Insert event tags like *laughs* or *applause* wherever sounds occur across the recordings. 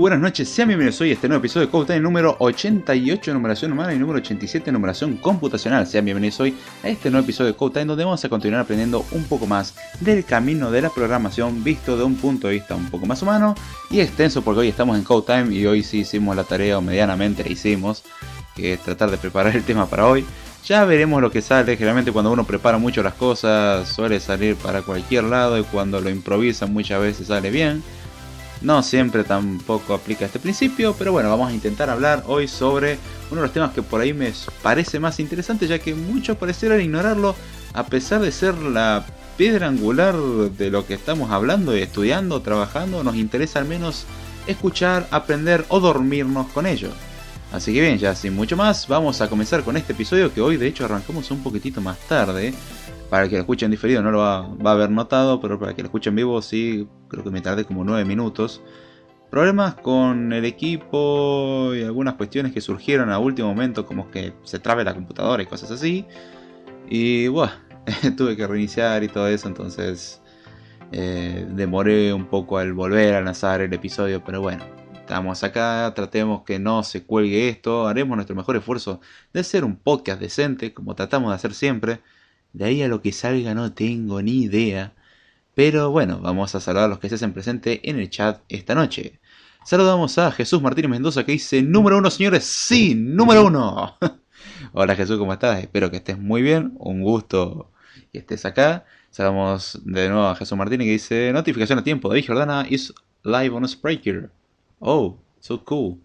buenas noches, sean bienvenidos hoy a este nuevo episodio de Code número 88 numeración humana y número 87 numeración computacional. Sean bienvenidos hoy a este nuevo episodio de Code donde vamos a continuar aprendiendo un poco más del camino de la programación visto de un punto de vista un poco más humano y extenso porque hoy estamos en Code Time y hoy sí hicimos la tarea o medianamente la hicimos, que es tratar de preparar el tema para hoy. Ya veremos lo que sale, generalmente cuando uno prepara mucho las cosas suele salir para cualquier lado y cuando lo improvisa muchas veces sale bien. No siempre tampoco aplica este principio, pero bueno, vamos a intentar hablar hoy sobre uno de los temas que por ahí me parece más interesante, ya que muchos parecieron ignorarlo, a pesar de ser la piedra angular de lo que estamos hablando, estudiando, trabajando, nos interesa al menos escuchar, aprender o dormirnos con ello. Así que bien, ya sin mucho más, vamos a comenzar con este episodio que hoy de hecho arrancamos un poquitito más tarde, para el que lo escuchen diferido no lo va, a haber notado, pero para que lo escuchen vivo sí, creo que me tardé como 9 minutos. Problemas con el equipo y algunas cuestiones que surgieron a último momento, como que se trabe la computadora y cosas así. Y bueno, *laughs* tuve que reiniciar y todo eso, entonces eh, demoré un poco al volver a lanzar el episodio, pero bueno, estamos acá, tratemos que no se cuelgue esto, haremos nuestro mejor esfuerzo de ser un podcast decente, como tratamos de hacer siempre. De ahí a lo que salga no tengo ni idea. Pero bueno, vamos a saludar a los que se hacen presente en el chat esta noche. Saludamos a Jesús Martínez Mendoza que dice, número uno señores, sí, número uno. *laughs* Hola Jesús, ¿cómo estás? Espero que estés muy bien, un gusto que estés acá. Saludamos de nuevo a Jesús Martínez que dice, notificación a tiempo, David Jordana is live on Spreaker. Oh, so cool.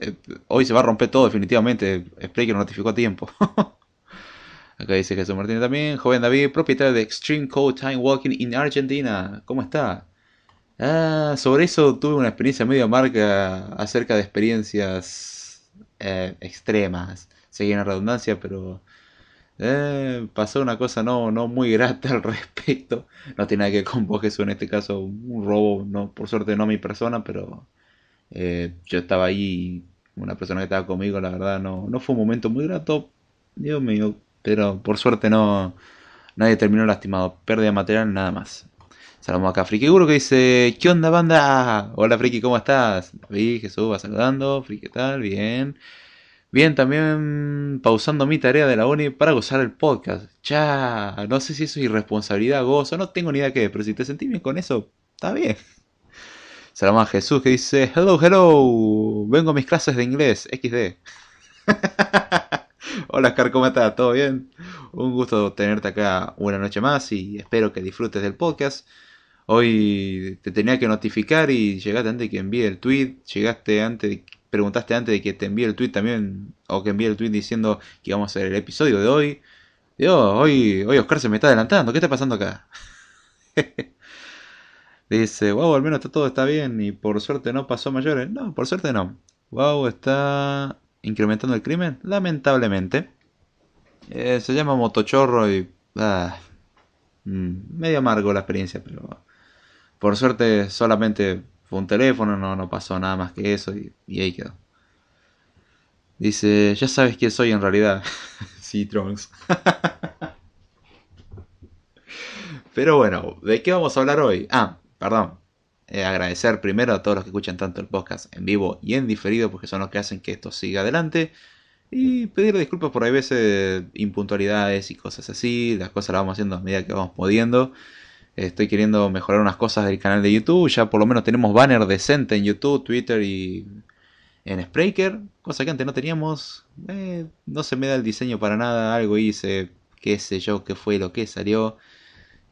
Eh, hoy se va a romper todo definitivamente, Spreaker notificó a tiempo. *laughs* Acá dice Jesús Martínez también. Joven David, propietario de Extreme Cold Time Walking in Argentina. ¿Cómo está? Ah, sobre eso tuve una experiencia medio marca acerca de experiencias eh, extremas. Seguí la redundancia, pero eh, pasó una cosa no, no muy grata al *laughs* respecto. No tiene nada que ver con vos, Jesús, en este caso un robo, no, por suerte no a mi persona, pero eh, yo estaba ahí, una persona que estaba conmigo, la verdad no, no fue un momento muy grato. Dios mío, pero por suerte no nadie terminó lastimado. Pérdida material, nada más. Saludamos acá a Friki Guru que dice: ¿Qué onda, banda? Hola, Friki, ¿cómo estás? Vi, Jesús va saludando. Friki, ¿qué tal? Bien. Bien, también pausando mi tarea de la uni para gozar el podcast. Ya, no sé si eso es irresponsabilidad, gozo, no tengo ni idea qué, pero si te sentís bien con eso, está bien. Saludamos a Jesús que dice: Hello, hello, vengo a mis clases de inglés, XD. *laughs* Hola Oscar, ¿cómo estás? ¿Todo bien? Un gusto tenerte acá una noche más y espero que disfrutes del podcast. Hoy te tenía que notificar y llegaste antes de que envíe el tweet, llegaste antes preguntaste antes de que te envíe el tweet también o que envíe el tweet diciendo que vamos a hacer el episodio de hoy. Dios, hoy, hoy Oscar se me está adelantando, ¿qué está pasando acá? *laughs* Dice, wow, al menos todo está bien y por suerte no pasó mayores. No, por suerte no. Wow, está incrementando el crimen, lamentablemente. Eh, se llama motochorro y... Ah, mm, medio amargo la experiencia, pero... Por suerte solamente fue un teléfono, no, no pasó nada más que eso y, y ahí quedó. Dice, ya sabes quién soy en realidad. sí, *laughs* Trunks. *laughs* pero bueno, ¿de qué vamos a hablar hoy? Ah, perdón. Eh, agradecer primero a todos los que escuchan tanto el podcast en vivo y en diferido, porque son los que hacen que esto siga adelante. Y pedir disculpas por hay veces impuntualidades y cosas así. Las cosas las vamos haciendo a medida que vamos pudiendo. Estoy queriendo mejorar unas cosas del canal de YouTube. Ya por lo menos tenemos banner decente en YouTube, Twitter y en Spreaker. Cosa que antes no teníamos. Eh, no se me da el diseño para nada. Algo hice, qué sé yo, qué fue lo que salió.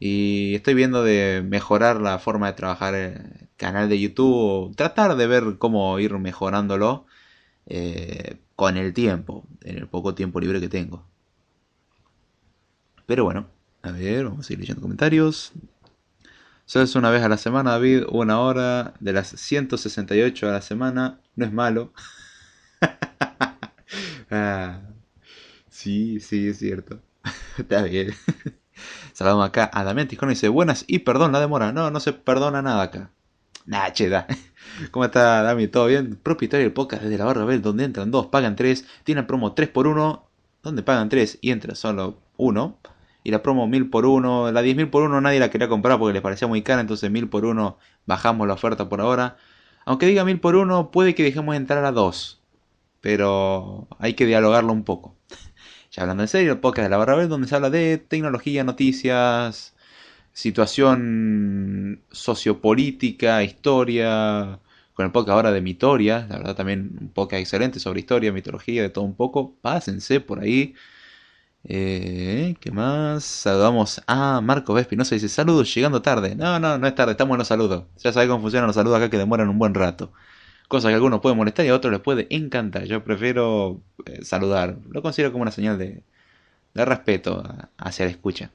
Y estoy viendo de mejorar la forma de trabajar el canal de YouTube, tratar de ver cómo ir mejorándolo eh, con el tiempo, en el poco tiempo libre que tengo. Pero bueno, a ver, vamos a ir leyendo comentarios. Solo es una vez a la semana, David, una hora de las 168 a la semana, no es malo. *laughs* Ah, sí, sí, es cierto. *laughs* Está bien. Saludamos acá a Damián Tijón y dice, buenas y perdón la demora. No, no se perdona nada acá. Nah, cheda. *laughs* ¿Cómo está, Dami? ¿Todo bien? Propietario del podcast desde la barra Bell, donde entran dos, pagan tres, tienen promo 3 por 1 donde pagan tres y entra solo uno. Y la promo 1000 por 1 la 10.000 por 1 nadie la quería comprar porque les parecía muy cara, entonces 1000 por 1 bajamos la oferta por ahora. Aunque diga 1000 por 1 puede que dejemos entrar a dos, pero hay que dialogarlo un poco. Ya hablando en serio, el podcast de la barra Verde, donde se habla de tecnología, noticias, situación sociopolítica, historia, con el podcast ahora de Mitoria, la verdad también un podcast excelente sobre historia, mitología, de todo un poco, pásense por ahí. Eh, ¿Qué más? Saludamos a Marco se Dice: Saludos, llegando tarde. No, no, no es tarde, estamos en los saludos. Ya sabéis cómo funcionan los saludos acá que demoran un buen rato cosa que a algunos puede molestar y a otros les puede encantar. Yo prefiero eh, saludar, lo considero como una señal de, respeto hacia la escucha.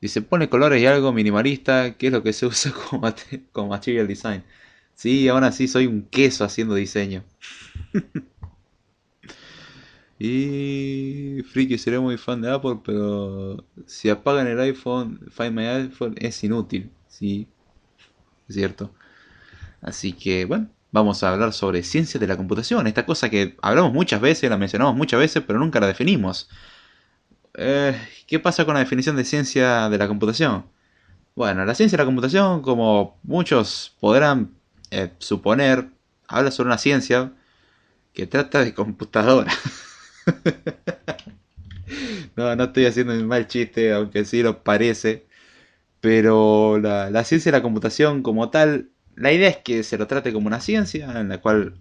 Dice, pone colores y algo minimalista, que es lo que se usa como, *laughs* como material design. Sí, aún así soy un queso haciendo diseño. *laughs* y friki, seré muy fan de Apple, pero si apagan el iPhone, Find My iPhone es inútil. Sí, es cierto. Así que, bueno, vamos a hablar sobre ciencia de la computación, esta cosa que hablamos muchas veces, la mencionamos muchas veces, pero nunca la definimos. Eh, ¿Qué pasa con la definición de ciencia de la computación? Bueno, la ciencia de la computación, como muchos podrán eh, suponer, habla sobre una ciencia que trata de computadora. *laughs* no, no estoy haciendo un mal chiste, aunque sí lo parece. Pero la, la ciencia de la computación como tal la idea es que se lo trate como una ciencia en la cual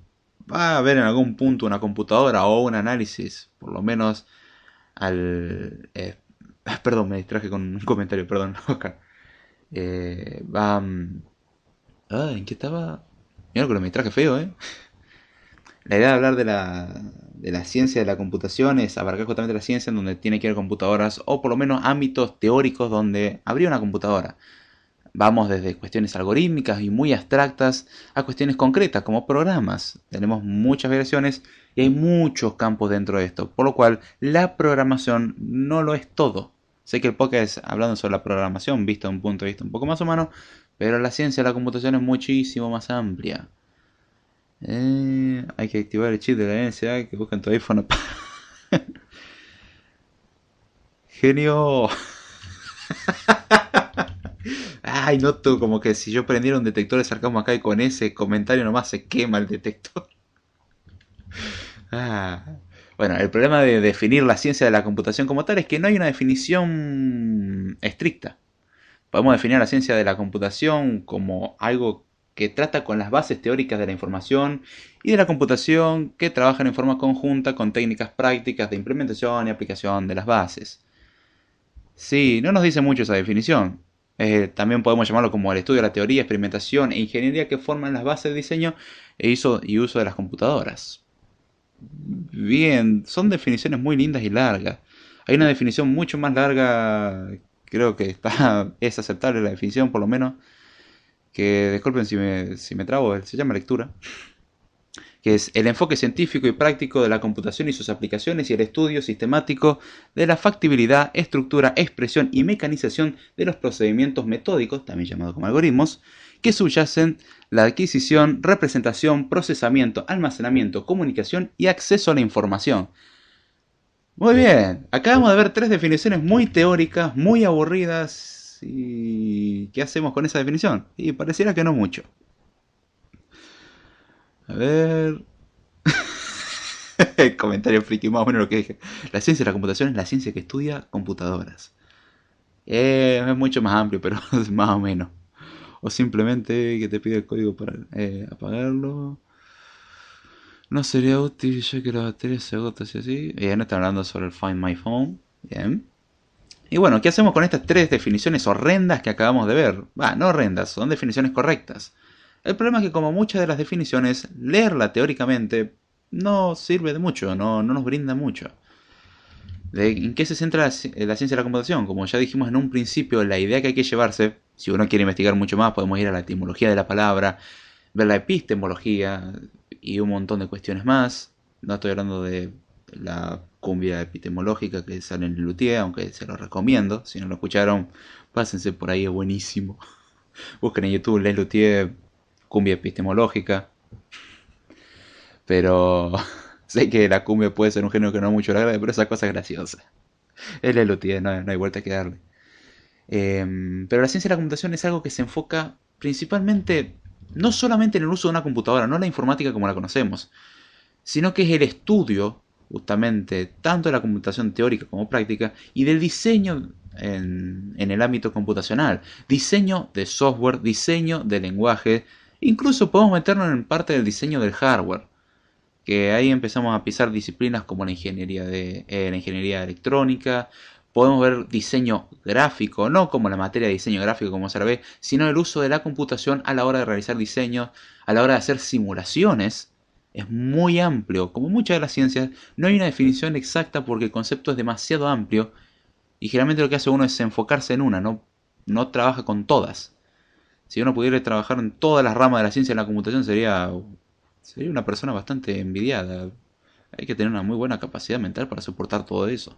va a haber en algún punto una computadora o un análisis, por lo menos al... Eh, *laughs* perdón, me distraje con un comentario, perdón, *laughs* Oscar. Eh, va... Ah, ¿en qué estaba? Mira que lo me distraje feo, ¿eh? *laughs* La idea de hablar de la, de la ciencia de la computación es abarcar justamente la ciencia en donde tiene que haber computadoras o por lo menos ámbitos teóricos donde habría una computadora. Vamos desde cuestiones algorítmicas y muy abstractas a cuestiones concretas como programas. Tenemos muchas variaciones y hay muchos campos dentro de esto, por lo cual la programación no lo es todo. Sé que el podcast es hablando sobre la programación visto de un punto de vista un poco más humano, pero la ciencia de la computación es muchísimo más amplia. Eh, hay que activar el chip de la NSA que busca en tu iPhone. *laughs* Genio. *laughs* ay, noto como que si yo prendiera un detector de sarcasmo acá y con ese comentario nomás se quema el detector. *laughs* Ah. Bueno, el problema de definir la ciencia de la computación como tal es que no hay una definición estricta. Podemos definir la ciencia de la computación como algo que trata con las bases teóricas de la información y de la computación que trabajan en forma conjunta con técnicas prácticas de implementación y aplicación de las bases. Sí, no nos dice mucho esa definición. Eh, también podemos llamarlo como el estudio, de la teoría, experimentación e ingeniería que forman las bases de diseño e y uso de las computadoras. Bien, son definiciones muy lindas y largas. Hay una definición mucho más larga, creo que *laughs* es aceptable la definición por lo menos, que disculpen si me, si me trabo, se llama lectura que es el enfoque científico y práctico de la computación y sus aplicaciones y el estudio sistemático de la factibilidad, estructura, expresión y mecanización de los procedimientos metódicos, también llamados como algoritmos, que subyacen la adquisición, representación, procesamiento, almacenamiento, comunicación y acceso a la información. Muy bien, acabamos de ver tres definiciones muy teóricas, muy aburridas. ¿Y qué hacemos con esa definición? Y pareciera que no mucho. A ver. El *laughs* comentario friki, más o menos lo que dije. La ciencia de la computación es la ciencia que estudia computadoras. Eh, es mucho más amplio, pero *laughs* más o menos. O simplemente que te pide el código para eh, apagarlo. No sería útil ya que la batería se agota así así. no está hablando sobre el Find My Phone. Bien. Y bueno, ¿qué hacemos con estas tres definiciones horrendas que acabamos de ver? Va, no horrendas, son definiciones correctas. El problema es que como muchas de las definiciones, leerla teóricamente no sirve de mucho, no, no nos brinda mucho. ¿En qué se centra eh, la, ciencia de la computación? Como ya dijimos en un principio, la idea que hay que llevarse, si uno quiere investigar mucho más, podemos ir a la etimología de la palabra, ver la epistemología y un montón de cuestiones más. No estoy hablando de la cumbia epistemológica que sale en Lutier aunque se lo recomiendo. Si no lo escucharon, pásense por ahí, es buenísimo. *laughs* Busquen en YouTube Les cumbia epistemológica. Pero *laughs* sé que la cumbia puede ser un género que no mucho le agrade, pero esa cosa es graciosa. Él es lo tiene, no, hay vuelta que darle. Em, pero la ciencia de la computación es algo que se enfoca principalmente, no solamente en el uso de una computadora, no la informática como la conocemos, sino que es el estudio justamente tanto de la computación teórica como práctica y del diseño en, en, el ámbito computacional. Diseño de software, diseño de lenguaje, Incluso podemos meternos en parte del diseño del hardware, que ahí empezamos a pisar disciplinas como la ingeniería, de, eh, la ingeniería electrónica, podemos ver diseño gráfico, no como la materia de diseño gráfico como se ve, sino el uso de la computación a la hora de realizar diseños, a la hora de hacer simulaciones. Es muy amplio, como muchas de las ciencias, no hay una definición exacta porque el concepto es demasiado amplio y generalmente lo que hace uno es enfocarse en una, no, no trabaja con todas si uno pudiera trabajar en todas las ramas de la ciencia de la computación sería, sería una persona bastante envidiada. Hay que tener una muy buena capacidad mental para soportar todo eso.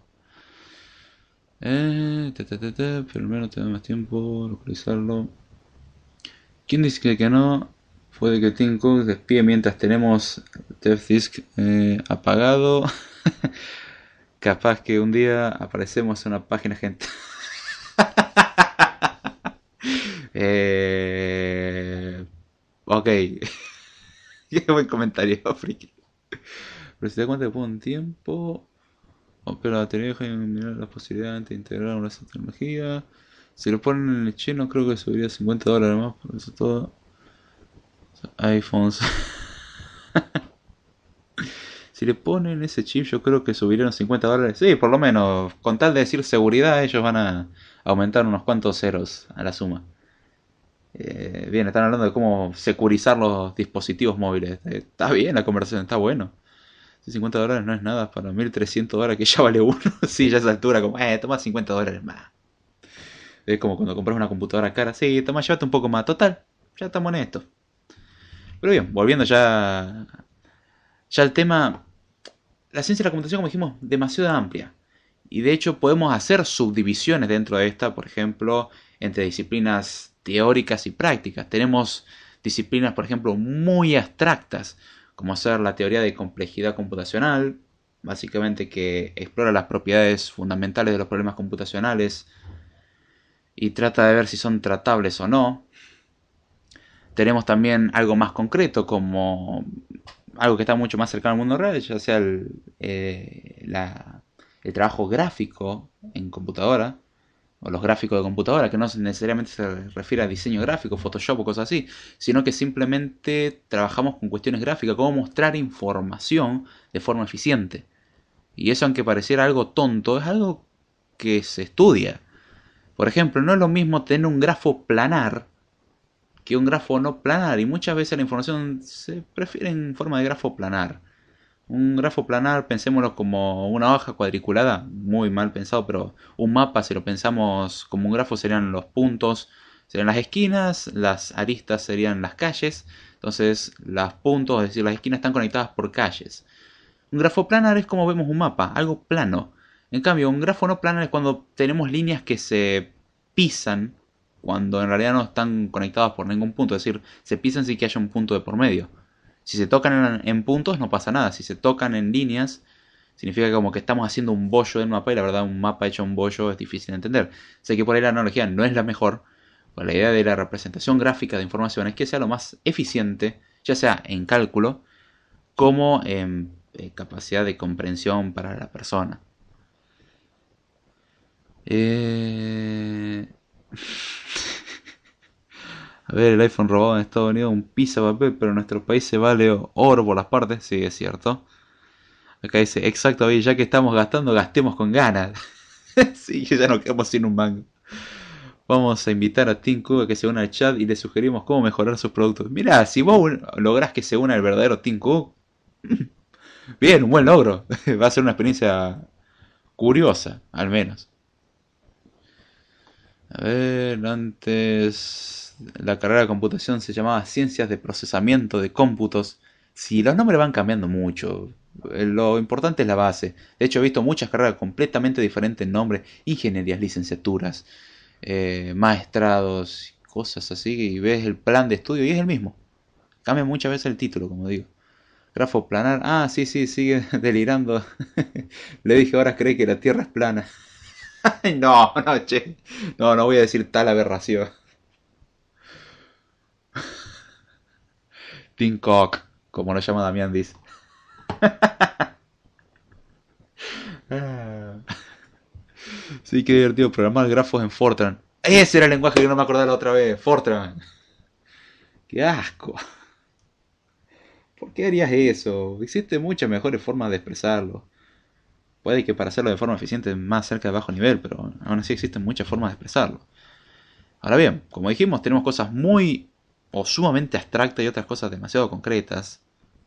Eh, te, te, primero te más tiempo localizarlo. ¿Quién dice que no? Puede que Tim Cook despide mientras tenemos DevDisk eh, apagado. *laughs* Capaz que un día aparecemos en una página gente. *laughs* eh, Ok. *laughs* Qué buen comentario, *laughs* friki. Pero si te das cuenta que un tiempo. Pero la teoría deja de mirar las posibilidades de integrar una tecnología. Si le ponen el chino, creo que subiría 50 dólares más. Por eso todo. iPhones. *laughs* si le ponen ese chip, yo creo que subirían 50 dólares. Sí, por lo menos. Con tal de decir seguridad, ellos van a aumentar unos cuantos ceros a la suma. Eh, bien, están hablando de cómo securizar los dispositivos móviles. Eh, está bien la conversación, está bueno. 50 dólares no es nada para 1300 dólares que ya vale uno. *laughs* sí, ya es esa altura, como, eh, toma 50 dólares más. Es como cuando compras una computadora cara. Sí, toma, llévate un poco más. Total, ya estamos en esto. Pero bien, volviendo ya. Ya el tema. La ciencia de la computación, como dijimos, demasiado amplia. Y de hecho podemos hacer subdivisiones dentro de esta, por ejemplo, entre disciplinas teóricas y prácticas. Tenemos disciplinas, por ejemplo, muy abstractas, como hacer la teoría de complejidad computacional, básicamente que explora las propiedades fundamentales de los problemas computacionales y trata de ver si son tratables o no. Tenemos también algo más concreto, como algo que está mucho más cercano al mundo real, ya sea el eh, trabajo gráfico en computadora o los gráficos de computadora, que no necesariamente se refiere a diseño gráfico, Photoshop o cosas así, sino que simplemente trabajamos con cuestiones gráficas, cómo mostrar información de forma eficiente. Y eso aunque pareciera algo tonto, es algo que se estudia. Por ejemplo, no es lo mismo tener un grafo planar que un grafo no planar, y muchas veces la información se prefiere en forma de grafo planar. Un grafo planar, pensémoslo como una hoja cuadriculada, muy mal pensado, pero un mapa, si lo pensamos como un grafo, serían los puntos, serían las esquinas, las aristas serían las calles, entonces los puntos, es decir, las esquinas están conectadas por calles. Un grafo planar es como vemos un mapa, algo plano. En cambio, un grafo no planar es cuando tenemos líneas que se pisan, cuando en realidad no están conectadas por ningún punto, es decir, se pisan sin que haya un punto de por medio. Si se tocan en, puntos no pasa nada, si se tocan en líneas significa que como que estamos haciendo un bollo en mapa y la verdad un mapa hecho un bollo es difícil de entender. Sé que por ahí la analogía no es la mejor, pero la idea de la representación gráfica de información es que sea lo más eficiente, ya sea en cálculo como en eh, capacidad de comprensión para la persona. Eh... A ver, el iPhone robado en Estados Unidos un pizza papel, pero en nuestro país se vale oro por las partes, sí, es cierto. Acá dice, exacto, ya que estamos gastando, gastemos con ganas. *laughs* sí, ya nos quedamos sin un mango. Vamos a invitar a Tim Cook a que se una al chat y le sugerimos cómo mejorar sus productos. Mirá, si vos lográs que se una el verdadero Tim Cook, *laughs* bien, un buen logro. *laughs* Va a ser una experiencia curiosa, al menos. A ver, antes la carrera de computación se llamaba Ciencias de Procesamiento de Cómputos. Si los nombres van cambiando mucho, eh, lo importante es la base. De hecho, he visto muchas carreras completamente diferentes en nombre, ingenierías, licenciaturas, eh, maestrados, cosas así, y ves el plan de estudio y es el mismo. Cambia muchas veces el título, como digo. Grafo planar, ah, sí, sí, sigue *laughs* delirando. *laughs* Le dije, ahora cree que la Tierra es plana. *laughs* no, no, che, no, no voy a decir tal aberración. Pink Cock, como lo llama Damián dice. *laughs* sí, qué divertido. Programar grafos en Fortran. Ese era el lenguaje que no me acordaba la otra vez. Fortran. Qué asco. ¿Por qué harías eso? Existen muchas mejores formas de expresarlo. Puede que para hacerlo de forma eficiente más cerca de bajo nivel, pero aún así existen muchas formas de expresarlo. Ahora bien, como dijimos, tenemos cosas muy o sumamente abstracta y otras cosas demasiado concretas,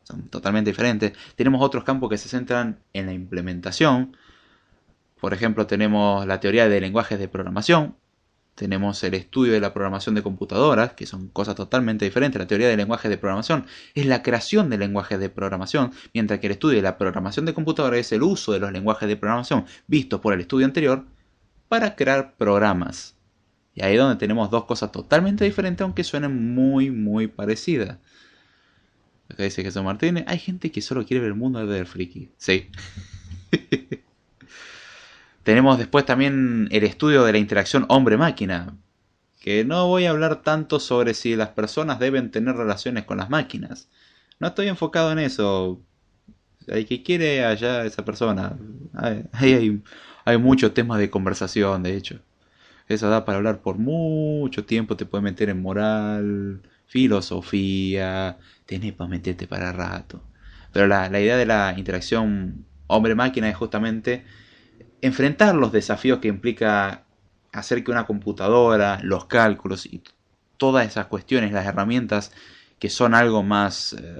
son totalmente diferentes. Tenemos otros campos que se centran en la implementación, por ejemplo tenemos la teoría de lenguajes de programación, tenemos el estudio de la programación de computadoras, que son cosas totalmente diferentes. La teoría de lenguajes de programación es la creación de lenguajes de programación, mientras que el estudio de la programación de computadoras es el uso de los lenguajes de programación vistos por el estudio anterior para crear programas. Y ahí es donde tenemos dos cosas totalmente diferentes, aunque suenen muy, muy parecidas. Acá dice Jesús Martínez, hay gente que solo quiere ver el mundo desde el friki. Sí. *laughs* tenemos después también el estudio de la interacción hombre-máquina. Que no voy a hablar tanto sobre si las personas deben tener relaciones con las máquinas. No estoy enfocado en eso. Hay que quiere allá esa persona. Ahí hay, hay muchos temas de conversación, de hecho. Esa da para hablar por mucho tiempo, te puede meter en moral, filosofía, tenés para meterte para rato. Pero la, idea de la interacción hombre-máquina es justamente enfrentar los desafíos que implica hacer que una computadora, los cálculos y todas esas cuestiones, las herramientas que son algo más eh,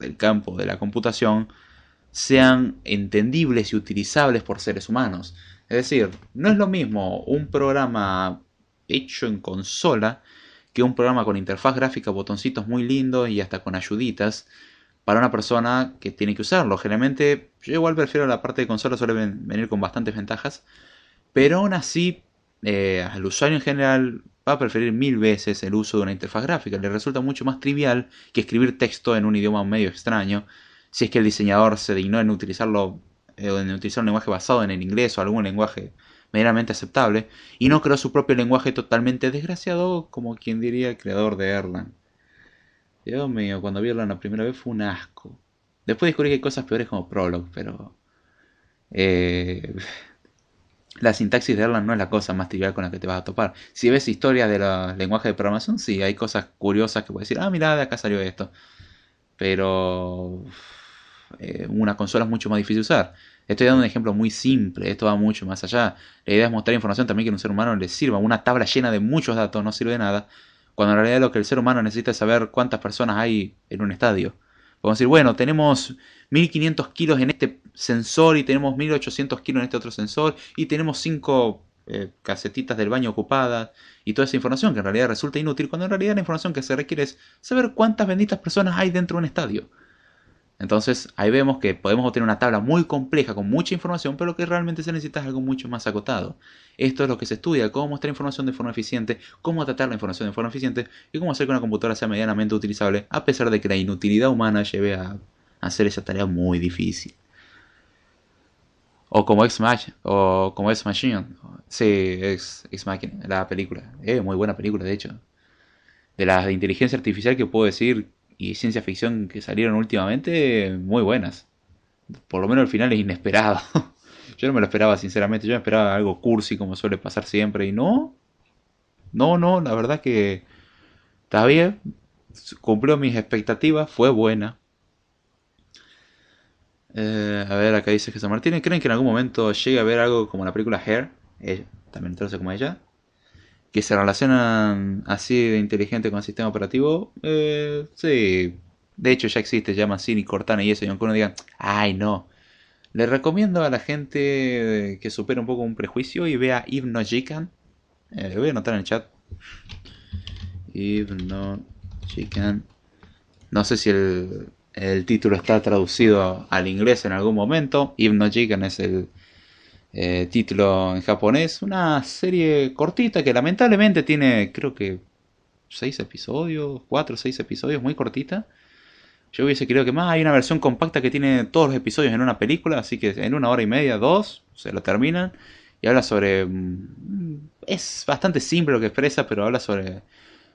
del campo de la computación, sean entendibles y utilizables por seres humanos. Es decir, no es lo mismo un programa hecho en consola que un programa con interfaz gráfica, botoncitos muy lindos y hasta con ayuditas para una persona que tiene que usarlo. Generalmente, yo igual prefiero la parte de consola, suele venir con bastantes ventajas, pero aún así, eh, al usuario en general va a preferir mil veces el uso de una interfaz gráfica. Le resulta mucho más trivial que escribir texto en un idioma medio extraño, si es que el diseñador se dignó en utilizarlo en eh, utilizar un lenguaje basado en el inglés o algún lenguaje meramente aceptable, y no creó su propio lenguaje totalmente desgraciado, como quien diría el creador de Erlang. Dios mío, cuando vi Erlang la primera vez fue un asco. Después descubrí que hay cosas peores como Prolog, pero... Eh, *laughs* la sintaxis de Erlang no es la cosa más trivial con la que te vas a topar. Si ves historias de lenguaje lenguajes de programación, sí, hay cosas curiosas que puedes decir, ah, mira, de acá salió esto. Pero... Eh, una consola es mucho más difícil de usar. Estoy dando un ejemplo muy simple, esto va mucho más allá. La idea es mostrar información también que a un ser humano le sirva. Una tabla llena de muchos datos no sirve de nada, cuando en realidad lo que el ser humano necesita es saber cuántas personas hay en un estadio. Podemos decir, bueno, tenemos 1500 kilos en este sensor y tenemos 1800 kilos en este otro sensor y tenemos 5 eh, casetitas del baño ocupadas y toda esa información que en realidad resulta inútil, cuando en realidad la información que se requiere es saber cuántas benditas personas hay dentro de un estadio. Entonces ahí vemos que podemos obtener una tabla muy compleja con mucha información, pero lo que realmente se necesita es algo mucho más acotado. Esto es lo que se estudia, cómo mostrar información de forma eficiente, cómo tratar la información de forma eficiente y cómo hacer que una computadora sea medianamente utilizable, a pesar de que la inutilidad humana lleve a hacer esa tarea muy difícil. O como X Machine, o como X Machine, sí, X, Machine, la película, muy buena película de hecho. De la inteligencia artificial que puedo decir y ciencia ficción que salieron últimamente, muy buenas. Por lo menos el final es inesperado. *laughs* yo no me lo esperaba, sinceramente. Yo me esperaba algo cursi, como suele pasar siempre. Y no. No, no, la verdad que está bien. Cumplió mis expectativas, fue buena. Eh, a ver, acá dice Jesús Martínez. ¿Creen que en algún momento llegue a ver algo como la película Hair? Eh, también sé como ella que se relacionan así de inteligente con el sistema operativo, eh, sí. De hecho ya existe, llama y Cortana y eso, y aunque uno diga, ay no. Le recomiendo a la gente eh, que supere un poco un prejuicio y vea Hypnogican. Eh, le voy a anotar en el chat. Jikan. No sé si el, título está traducido al inglés en algún momento. Jikan es el, eh, título en japonés. Una serie cortita que lamentablemente tiene, creo que, seis episodios, cuatro o seis episodios, muy cortita. Yo hubiese querido que más hay una versión compacta que tiene todos los episodios en una película, así que en una hora y media, dos, se lo terminan. Y habla sobre... Mm, es bastante simple lo que expresa, pero habla sobre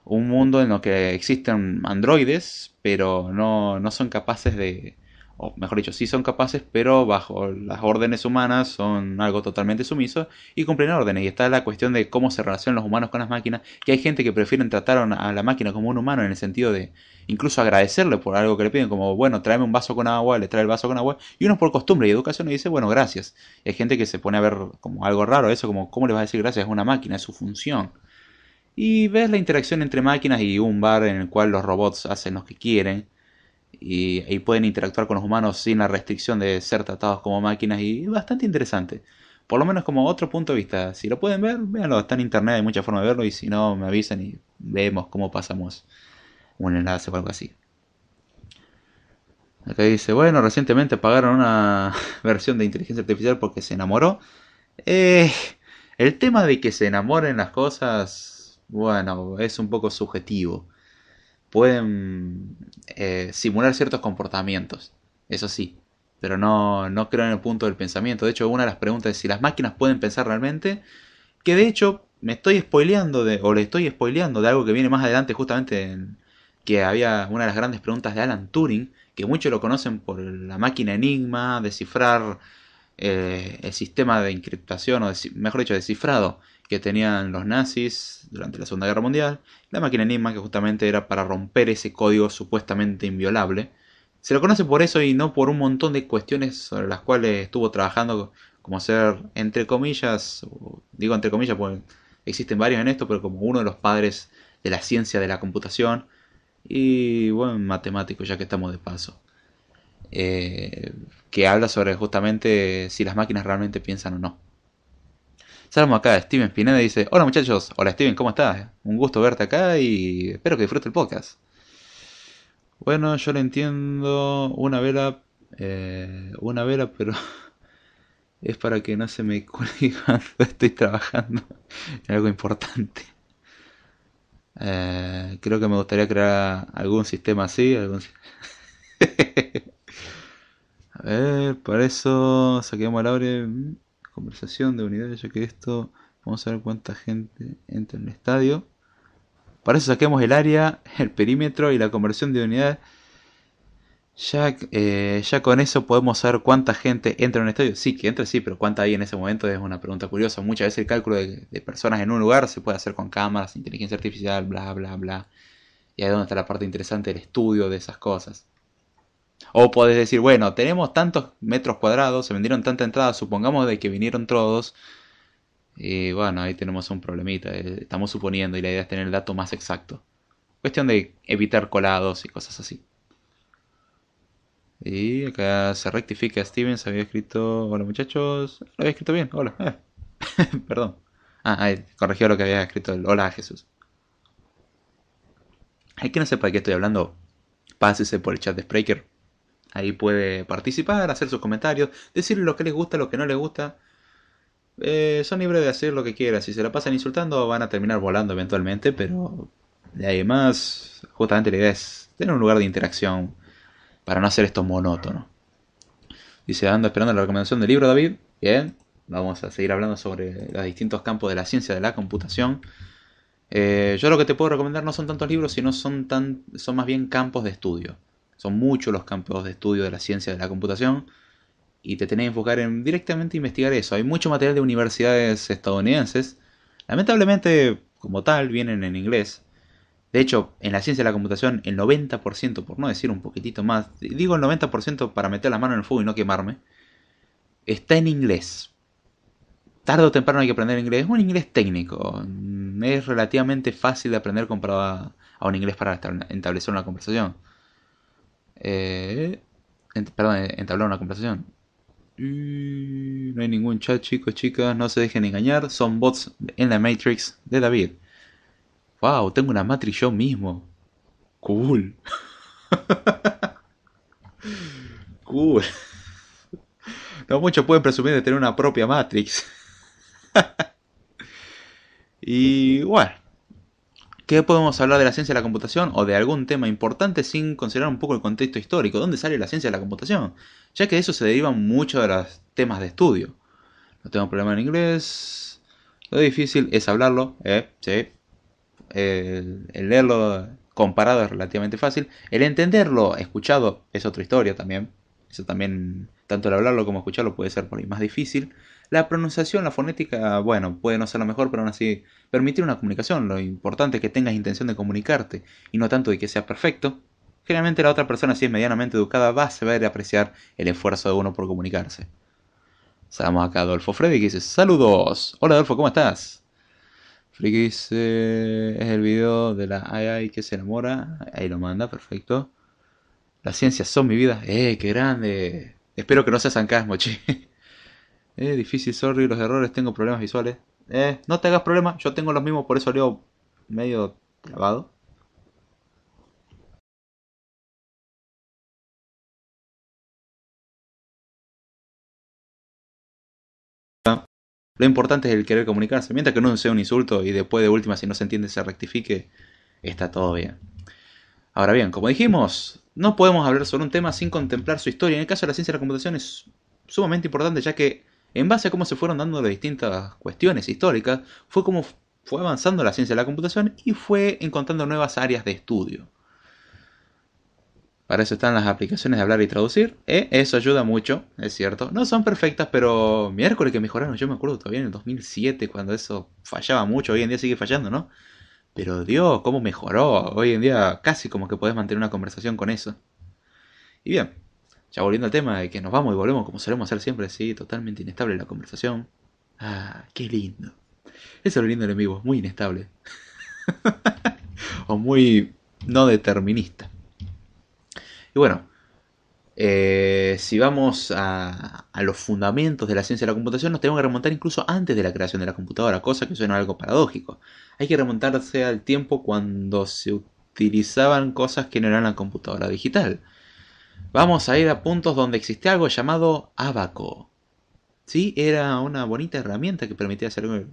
un mundo en el que existen androides, pero no, no son capaces de, o mejor dicho, sí son capaces, pero bajo las órdenes humanas son algo totalmente sumiso y cumplen órdenes. Y está la cuestión de cómo se relacionan los humanos con las máquinas, que hay gente que prefieren tratar a la máquina como un humano en el sentido de incluso agradecerle por algo que le piden, como, bueno, tráeme un vaso con agua, le trae el vaso con agua, y uno por costumbre y educación le dice, bueno, gracias. Y hay gente que se pone a ver como algo raro eso, como, ¿cómo le vas a decir gracias? a una máquina, es su función. Y ves la interacción entre máquinas y un bar en el cual los robots hacen lo que quieren y, pueden interactuar con los humanos sin la restricción de ser tratados como máquinas y bastante interesante. Por lo menos como otro punto de vista. Si lo pueden ver, véanlo, está en internet, hay muchas formas de verlo y si no, me avisan y vemos cómo pasamos un enlace o algo así. Acá dice, bueno, recientemente pagaron una *laughs* versión de inteligencia artificial porque se enamoró. Eh, el tema de que se enamoren las cosas, bueno, es un poco subjetivo pueden eh, simular ciertos comportamientos, eso sí, pero no, creo en el punto del pensamiento. De hecho, una de las preguntas es si las máquinas pueden pensar realmente, que de hecho me estoy spoileando de, o le estoy spoileando de algo que viene más adelante justamente en, que había una de las grandes preguntas de Alan Turing, que muchos lo conocen por la máquina enigma, descifrar eh, el sistema de encriptación, o mejor dicho, descifrado que tenían los nazis durante la Segunda Guerra Mundial, la máquina Enigma que justamente era para romper ese código supuestamente inviolable. Se lo conoce por eso y no por un montón de cuestiones sobre las cuales estuvo trabajando como ser, entre comillas, digo entre comillas porque existen varios en esto, pero como uno de los padres de la ciencia de la computación y buen matemático ya que estamos de paso. Eh, que habla sobre justamente si las máquinas realmente piensan o no. Salmo acá, Steven Pineda dice, hola muchachos, hola Steven, ¿cómo estás? Un gusto verte acá y espero que disfrute el podcast. Bueno, yo lo entiendo, una vela, eh, una vela, pero *laughs* es para que no se me cuelgue *laughs* cuando estoy trabajando en algo importante. Eh, creo que me gustaría crear algún sistema así, *laughs* A ver, para eso saquemos el abre conversación de unidades ya que esto, vamos a ver cuánta gente entra en el estadio. Para eso saquemos el área, el perímetro y la conversión de unidades Ya, eh, ya con eso podemos saber cuánta gente entra en un estadio. Sí, que entra, sí, pero cuánta hay en ese momento es una pregunta curiosa. Muchas veces el cálculo de, de personas en un lugar se puede hacer con cámaras, inteligencia artificial, bla, bla, bla. Y ahí es donde está la parte interesante del estudio de esas cosas. O podés decir, bueno, tenemos tantos metros cuadrados, se vendieron tanta entrada, supongamos de que vinieron todos. Y bueno, ahí tenemos un problemita, eh, estamos suponiendo y la idea es tener el dato más exacto. Cuestión de evitar colados y cosas así. Y acá se rectifica, se había escrito, hola muchachos, ah, lo había escrito bien, hola, eh. *laughs* perdón. Ah, ahí, corrigió lo que había escrito el hola Jesús. Hay que no sé para qué estoy hablando, pásese por el chat de Spreaker Ahí puede participar, hacer sus comentarios, decir lo que les gusta, lo que no les gusta. Eh, son libres de hacer lo que quieran. Si se la pasan insultando, van a terminar volando eventualmente, pero además, justamente la idea es tener un lugar de interacción para no hacer esto monótono. Dice, ando esperando la recomendación del libro, David. Bien, vamos a seguir hablando sobre los distintos campos de la ciencia de la computación. Eh, yo lo que te puedo recomendar no son tantos libros, sino son, tan, son más bien campos de estudio. Son muchos los campos de estudio de la ciencia de la computación y te tenés que enfocar en directamente investigar eso. Hay mucho material de universidades estadounidenses. Lamentablemente, como tal, vienen en inglés. De hecho, en la ciencia de la computación, el 90%, por no decir un poquitito más, digo el 90% para meter la mano en el fuego y no quemarme, está en inglés. Tarde o temprano hay que aprender inglés. Es un inglés técnico. Es relativamente fácil de aprender comparado a un inglés para establecer una conversación. Eh, perdón, eh, entablar una conversación. no hay ningún chat, chicos, chicas, no se dejen engañar, son bots en la Matrix de David. ¡Wow! Tengo una Matrix yo mismo. ¡Cool! *laughs* ¡Cool! No muchos pueden presumir de tener una propia Matrix. *laughs* y bueno, ¿Qué podemos hablar de la ciencia de la computación o de algún tema importante sin considerar un poco el contexto histórico? ¿Dónde sale la ciencia de la computación? Ya que eso se deriva mucho de los temas de estudio. No tengo problema en inglés. Lo difícil es hablarlo, eh, sí. El, el leerlo comparado es relativamente fácil. El entenderlo escuchado es otra historia también. Eso también, tanto el hablarlo como escucharlo puede ser por ahí más difícil. La pronunciación, la fonética, bueno, puede no ser lo mejor, pero aún así permitir una comunicación. Lo importante es que tengas intención de comunicarte y no tanto de que sea perfecto. Generalmente la otra persona, si es medianamente educada, va a saber apreciar el esfuerzo de uno por comunicarse. Salamos acá Adolfo Freddy que dice, saludos. Hola Adolfo, ¿cómo estás? Freddy dice, es el video de la AI que se enamora. Ahí lo manda, perfecto. Las ciencias son mi vida. ¡Eh, qué grande! Espero que no seas sarcasmo, *laughs* che. Eh, difícil, sorry, los errores, tengo problemas visuales. Eh, no te hagas problema, yo tengo los mismos, por eso leo medio clavado. Lo importante es el querer comunicarse, mientras que no sea un insulto y después de última, si no se entiende, se rectifique, está todo bien. Ahora bien, como dijimos, no podemos hablar sobre un tema sin contemplar su historia. En el caso de la ciencia de la computación es sumamente importante, ya que en base a cómo se fueron dando las distintas cuestiones históricas, fue como fue avanzando la ciencia de la computación y fue encontrando nuevas áreas de estudio. Para eso están las aplicaciones de hablar y traducir. ¿eh? eso ayuda mucho, es cierto. No son perfectas, pero miércoles que mejoraron. Yo me acuerdo todavía en el 2007 cuando eso fallaba mucho. Hoy en día sigue fallando, ¿no? Pero Dios, cómo mejoró. Hoy en día casi como que podés mantener una conversación con eso. Y bien, ya volviendo al tema de que nos vamos y volvemos como solemos hacer siempre, sí, totalmente inestable la conversación. Ah, qué lindo. Eso es lo lindo del en vivo, muy inestable. *laughs* o muy no determinista. Y bueno, eh, si vamos a, los fundamentos de la ciencia de la computación, nos tenemos que remontar incluso antes de la creación de la computadora, cosa que suena algo paradójico. Hay que remontarse al tiempo cuando se utilizaban cosas que no eran la computadora digital. Vamos a ir a puntos donde existe algo llamado abaco. Sí, era una bonita herramienta que permitía hacer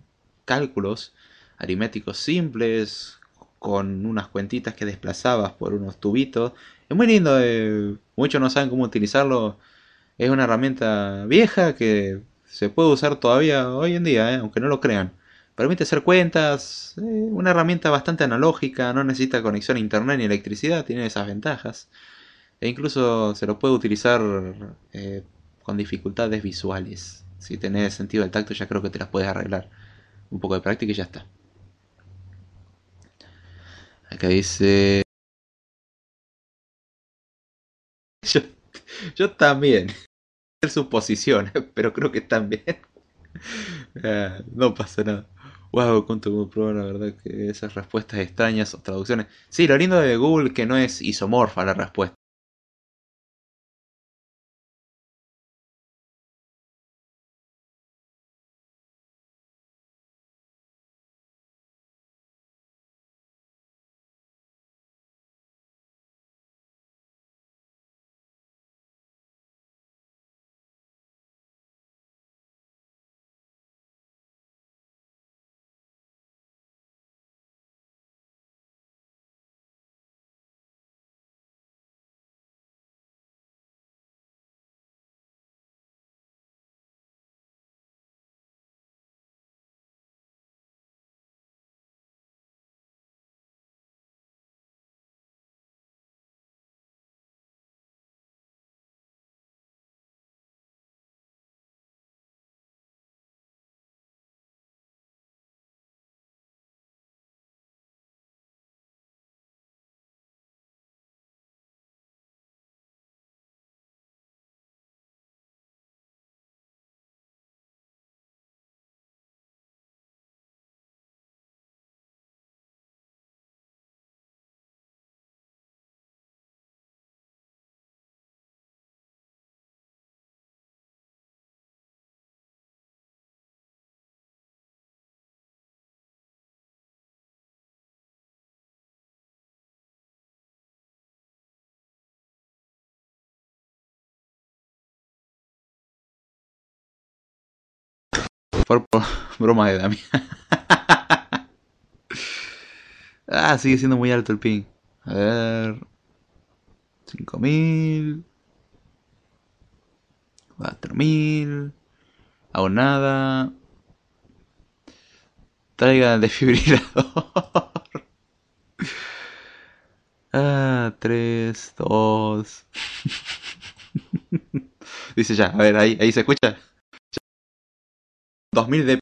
cálculos aritméticos simples con unas cuentitas que desplazabas por unos tubitos. Es muy lindo, eh, muchos no saben cómo utilizarlo. Es una herramienta vieja que se puede usar todavía hoy en día, eh, aunque no lo crean. Permite hacer cuentas, eh, una herramienta bastante analógica, no necesita conexión a internet ni electricidad, tiene esas ventajas. E incluso se lo puede utilizar eh, con dificultades visuales. Si tenés sentido del tacto ya creo que te las puedes arreglar. Un poco de práctica y ya está. Acá dice... *laughs* Yo, también. Es *laughs* suposiciones *laughs* pero creo que también. Ah, no pasa nada. Wow, cuánto probar, la verdad que esas respuestas extrañas o traducciones. Sí, lo lindo de Google que no es isomorfa la respuesta. por *laughs* broma de Damián. ah, sigue siendo muy alto el ping. A ver. 5000. 4000. Hago nada. Traiga el desfibrilador. *laughs* ah, 3, 2. *laughs* Dice ya, a ver, ahí, ahí se escucha. 2000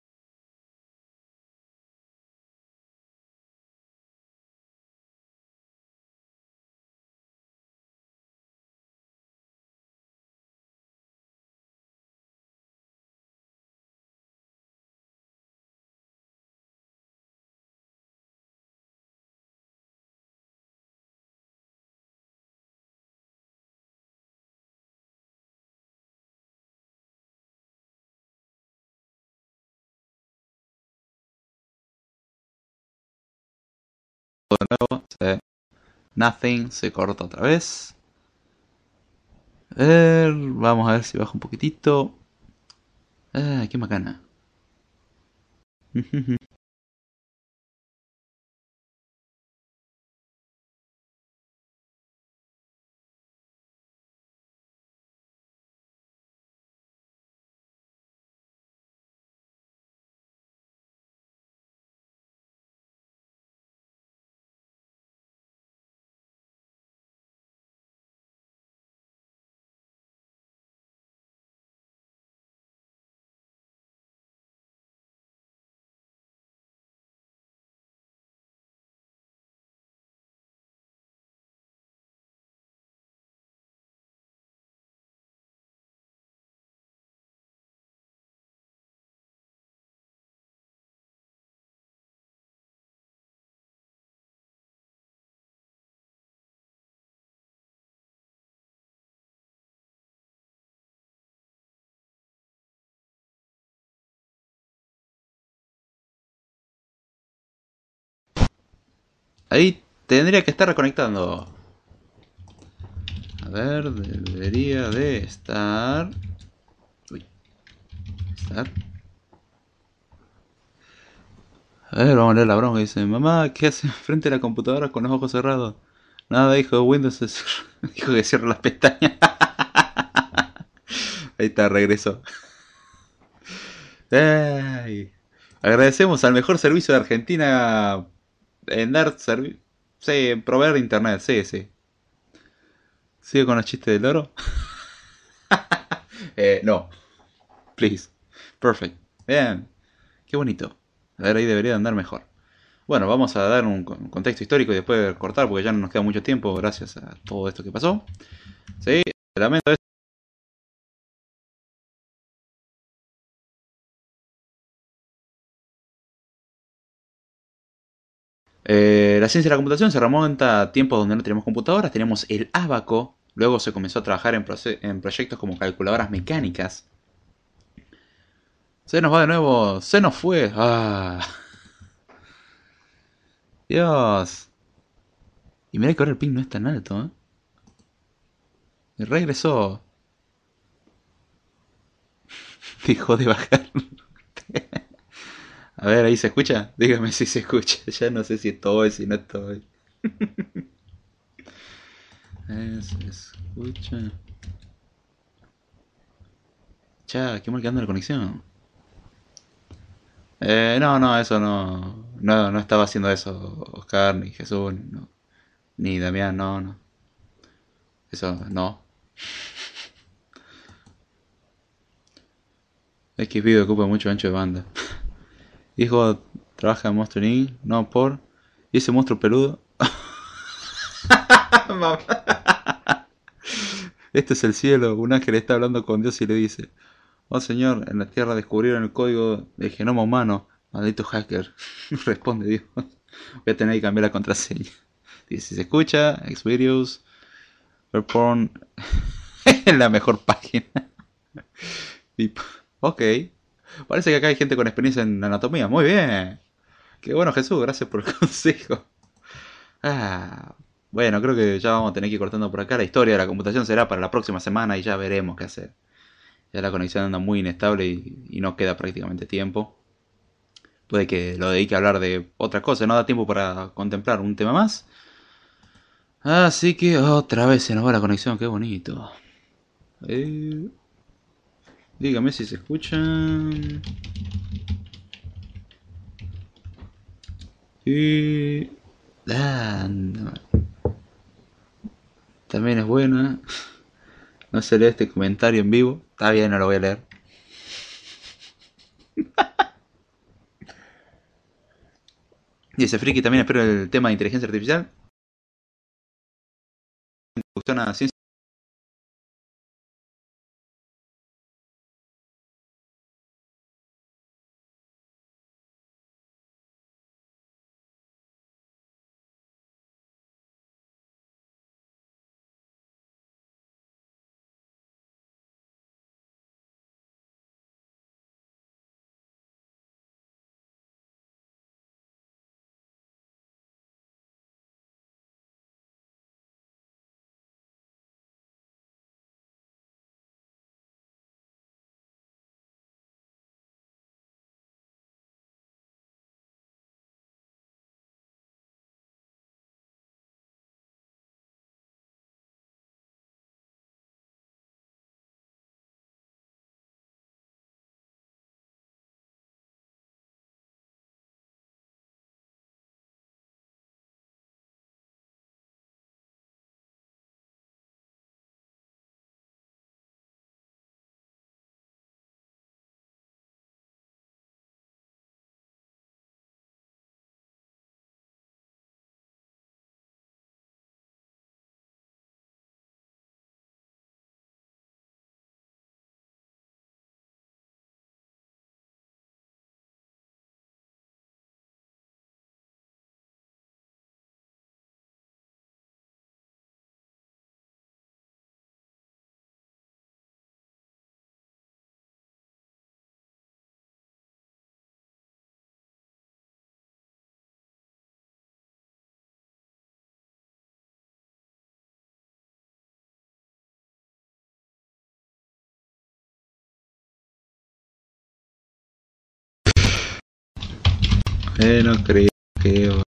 de nuevo. Se, nothing se corta otra vez. vamos a ver si baja un poquitito. Ah, qué macana. Ahí tendría que estar reconectando. A ver, debería de estar... Uy. A ver, vamos a leer la bronca. Dice, mamá, ¿qué hace *laughs* frente a la computadora con los ojos cerrados? Nada, hijo, de Windows *laughs* dijo que cierra las pestañas. *laughs* Ahí está, regresó. Agradecemos al mejor servicio de Argentina en nerd servicio. proveer internet, sí, sí. ¿Sigue con el chistes del oro? *laughs* Eh, no. Please. Perfect. Bien. Qué bonito. A ver, ahí debería andar mejor. Bueno, vamos a dar un contexto histórico y después cortar porque ya no nos queda mucho tiempo gracias a todo esto que pasó. Sí, lamento esto. Eh, la ciencia de la computación se remonta a tiempos donde no teníamos computadoras, tenemos el abaco, luego se comenzó a trabajar en, proyectos como calculadoras mecánicas. Se nos va de nuevo, se nos fue. Ah. Dios. Y mira que ahora el ping no es tan alto, ¿eh? regresó. *laughs* Dejó de bajar. *laughs* A ver, ahí se escucha. Dígame si se escucha. *laughs* Ya no sé si estoy, si no estoy. *laughs* se escucha. Cha, qué mal anda la conexión. Eh, no, no, eso no, no. No estaba haciendo eso Oscar, ni Jesús, no, ni Damián, no, no. Eso, no. *laughs* Es el video ocupa mucho ancho de banda. Dijo, trabaja en Monster Inc. No, por. ¿Y ese monstruo peludo? *laughs* este es el cielo. Un ángel está hablando con Dios y le dice: Oh señor, en la tierra descubrieron el código del genoma humano. Maldito hacker. *laughs* Responde Dios. Voy a tener que cambiar la contraseña. Dice: Si se escucha, Xvideos, Verporn. es *laughs* la mejor página. ok. Parece que acá hay gente con experiencia en anatomía. Muy bien. Qué bueno, Jesús, gracias por el *laughs* consejo. Ah, bueno, creo que ya vamos a tener que ir cortando por acá. La historia de la computación será para la próxima semana y ya veremos qué hacer. Ya la conexión anda muy inestable y, no queda prácticamente tiempo. Puede que lo dedique a hablar de otras cosas. no da tiempo para contemplar un tema más. Así que otra vez se nos va la conexión, qué bonito. Eh... Dígame si se escuchan. Y... También es buena. No se lee este comentario en vivo. Está bien, no lo voy a leer. *laughs* Dice Friki, también espero el tema de inteligencia artificial. Introducción ciencia Eh, no creo, que...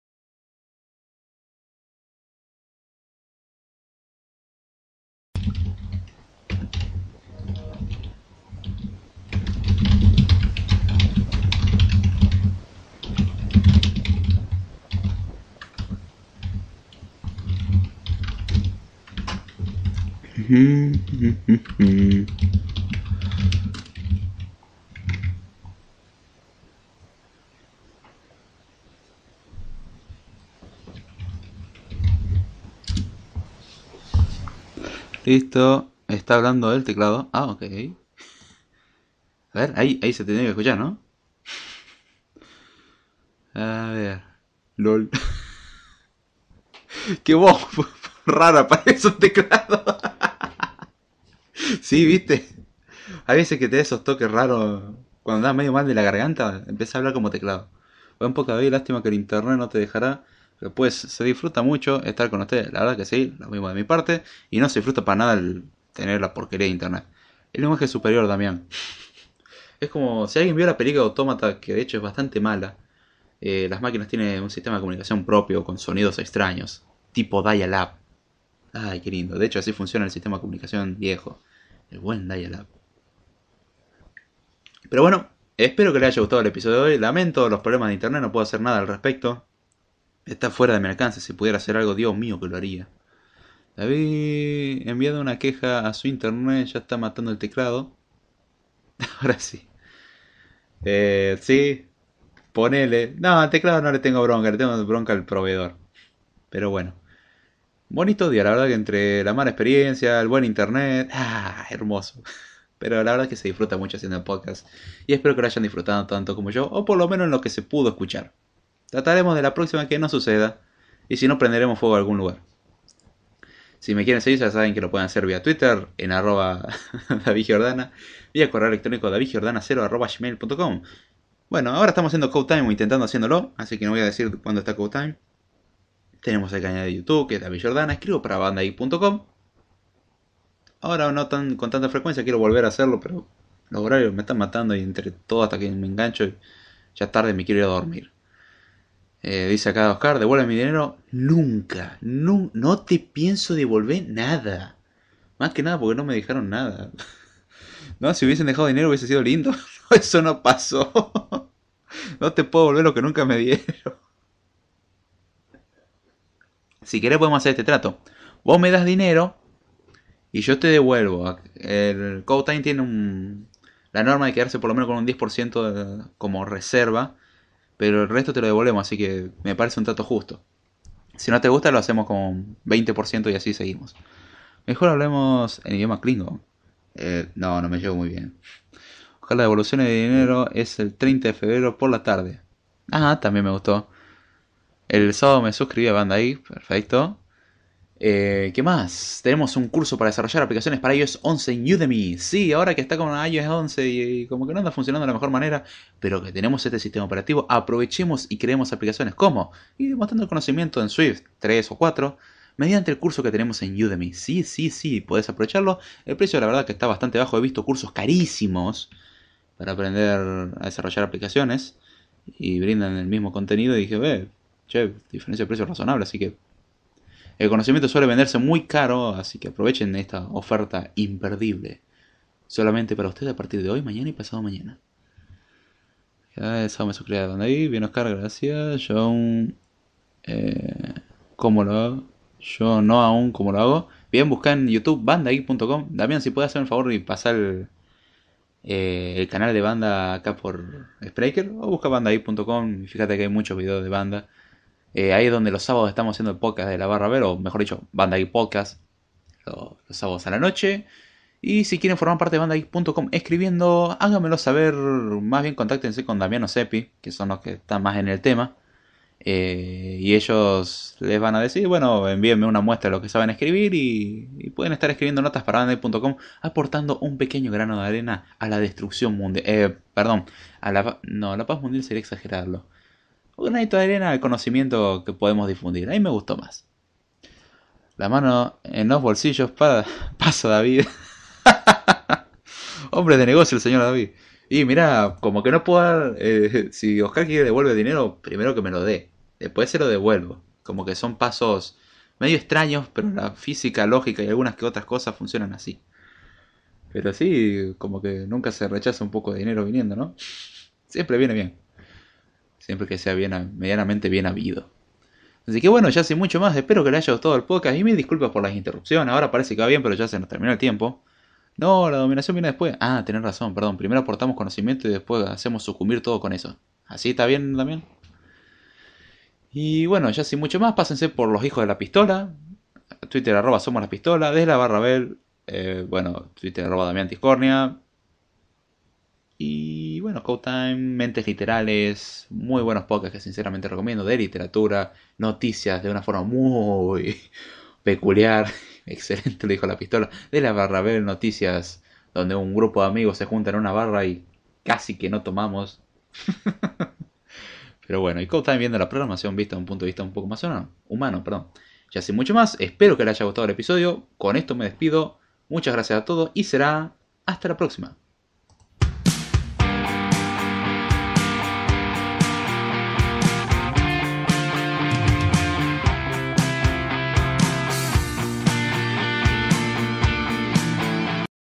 Mm-hmm. *laughs* Listo. Está hablando del teclado. Ah, ok. A ver, ahí, ahí se tenía que escuchar, ¿no? A ver. LOL. *laughs* Qué voz *laughs* rara para esos teclado. *laughs* sí, viste. Hay veces que te da esos toques raros. Cuando andas medio mal de la garganta, empieza a hablar como teclado. Va un poco a ver, lástima que el internet no te dejará pues se disfruta mucho estar con ustedes, la verdad que sí, lo mismo de mi parte. Y no se disfruta para nada el tener la porquería de internet. El lenguaje superior, Damián. Es como si alguien vio la película Autómata, que de hecho es bastante mala. Eh, las máquinas tienen un sistema de comunicación propio con sonidos extraños, tipo dial-up. Ay, qué lindo. De hecho, así funciona el sistema de comunicación viejo. El buen dial Pero bueno, espero que les haya gustado el episodio de hoy. Lamento los problemas de internet, no puedo hacer nada al respecto. Está fuera de mi alcance. Si pudiera hacer algo, Dios mío, que lo haría. David enviado una queja a su internet. Ya está matando el teclado. *laughs* Ahora sí. Eh, sí. Ponele. No, al teclado no le tengo bronca. Le tengo bronca al proveedor. Pero bueno. Bonito día, la verdad que entre la mala experiencia, el buen internet, ah, hermoso. *laughs* Pero la verdad que se disfruta mucho haciendo podcast y espero que lo hayan disfrutado tanto como yo, o por lo menos en lo que se pudo escuchar. Trataremos de la próxima que no suceda y si no prenderemos fuego a algún lugar. Si me quieren seguir ya saben que lo pueden hacer vía Twitter en arroba *laughs* David vía correo electrónico davidgiordana0 Bueno, ahora estamos haciendo Code Time o intentando haciéndolo, así que no voy a decir cuándo está Code Time. Tenemos el canal de YouTube que es David escribo para bandai.com. Ahora no tan con tanta frecuencia, quiero volver a hacerlo, pero los horarios me están matando y entre todo hasta que me engancho ya tarde me quiero ir a dormir. Eh, dice acá Oscar, devuelve mi dinero. Nunca, no, no te pienso devolver nada. Más que nada porque no me dejaron nada. *laughs* No, si hubiesen dejado dinero hubiese sido lindo. *laughs* eso no pasó. *laughs* No te puedo devolver lo que nunca me dieron. Si querés podemos hacer este trato. Vos me das dinero y yo te devuelvo. El Code tiene un, la norma de quedarse por lo menos con un 10% como reserva pero el resto te lo devolvemos, así que me parece un trato justo. Si no te gusta, lo hacemos con 20% y así seguimos. Mejor hablemos en idioma Klingon. Eh, no, no me llevo muy bien. Ojalá la devolución de dinero es el 30 de febrero por la tarde. Ah, también me gustó. El sábado me suscribí a Bandai, perfecto. Eh, ¿Qué más? Tenemos un curso para desarrollar aplicaciones para iOS 11 en Udemy. Sí, ahora que está con iOS 11 y, como que no anda funcionando de la mejor manera, pero que tenemos este sistema operativo, aprovechemos y creemos aplicaciones ¿Cómo? y demostrando el conocimiento en Swift 3 o 4 mediante el curso que tenemos en Udemy. Sí, sí, sí, Puedes aprovecharlo. El precio la verdad que está bastante bajo. He visto cursos carísimos para aprender a desarrollar aplicaciones y brindan el mismo contenido y dije, ve, che, diferencia de precio razonable, así que el conocimiento suele venderse muy caro, así que aprovechen esta oferta imperdible. Solamente para ustedes a partir de hoy, mañana y pasado mañana. Ya eso me suscribieron ahí. Bien, Oscar, gracias. Yo aún. Eh, ¿Cómo lo hago? Yo no aún, ¿cómo lo hago? Bien, busca en YouTube bandaí.com, Damián, si puedes hacer un favor y pasar eh, el, canal de banda acá por Spreaker o busca y Fíjate que hay muchos videos de banda. Eh, ahí es donde los sábados estamos haciendo el podcast de la barra ver, o mejor dicho, Banda Podcast, los, sábados a la noche. Y si quieren formar parte de Bandai.com escribiendo, háganmelo saber, más bien contáctense con Damiano Seppi, que son los que están más en el tema. Eh, y ellos les van a decir, bueno, envíenme una muestra de lo que saben escribir y, pueden estar escribiendo notas para bandai.com aportando un pequeño grano de arena a la destrucción mundial. Eh, perdón, a la, no, a la paz mundial sería exagerarlo. Un granito de arena al conocimiento que podemos difundir. Ahí me gustó más. La mano en los bolsillos para... *laughs* Paso David. *laughs* Hombre de negocio el señor David. Y mira, como que no puedo eh, *laughs* si Oscar quiere devuelve dinero, primero que me lo dé. Después se lo devuelvo. Como que son pasos medio extraños, pero la física, lógica y algunas que otras cosas funcionan así. Pero sí, como que nunca se rechaza un poco de dinero viniendo, ¿no? Siempre viene bien siempre que sea bien, medianamente bien habido. Así que bueno, ya sin mucho más, espero que les haya gustado el podcast y mil disculpas por las interrupciones, ahora parece que va bien, pero ya se nos terminó el tiempo. No, la dominación viene después. Ah, tenés razón, perdón, primero aportamos conocimiento y después hacemos sucumbir todo con eso. ¿Así está bien también? Y bueno, ya sin mucho más, pásense por los hijos de la pistola, Twitter arroba somos la pistola, desde la barra Bell, eh, bueno, Twitter arroba Damián Tiscornia, y bueno, Code Time, Mentes Literales, muy buenos podcasts que sinceramente recomiendo de literatura, noticias de una forma muy *laughs* peculiar, *laughs* excelente, lo dijo la pistola, de la barra Barrabel Noticias, donde un grupo de amigos se junta en una barra y casi que no tomamos. *laughs* Pero bueno, y Code Time viendo la programación vista de un punto de vista un poco más humano, humano perdón. Ya sin mucho más, espero que les haya gustado el episodio, con esto me despido, muchas gracias a todos y será hasta la próxima.